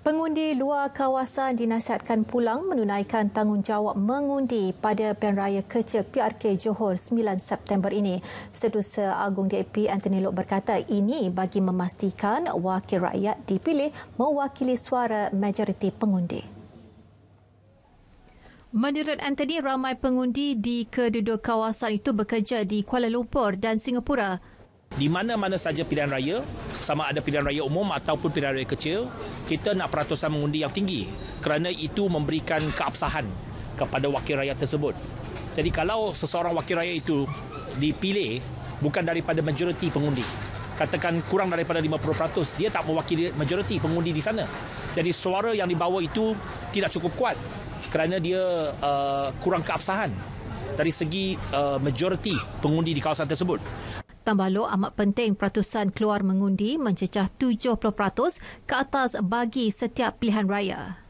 Pengundi luar kawasan dinasihatkan pulang menunaikan tanggungjawab mengundi pada pilihan raya kecil PRK Johor 9 September ini. Setusa Agung DAP Anthony Lok berkata ini bagi memastikan wakil rakyat dipilih mewakili suara majoriti pengundi. Menurut Anthony, ramai pengundi di kedua-dua kawasan itu bekerja di Kuala Lumpur dan Singapura di mana-mana saja pilihan raya sama ada pilihan raya umum ataupun pilihan raya kecil kita nak peratusan mengundi yang tinggi kerana itu memberikan keabsahan kepada wakil rakyat tersebut jadi kalau seseorang wakil rakyat itu dipilih bukan daripada majoriti pengundi katakan kurang daripada 50% dia tak mewakili majoriti pengundi di sana jadi suara yang dibawa itu tidak cukup kuat kerana dia uh, kurang keabsahan dari segi uh, majoriti pengundi di kawasan tersebut Tambah lo amat penting peratusan keluar mengundi mencecah 70% ke atas bagi setiap pilihan raya.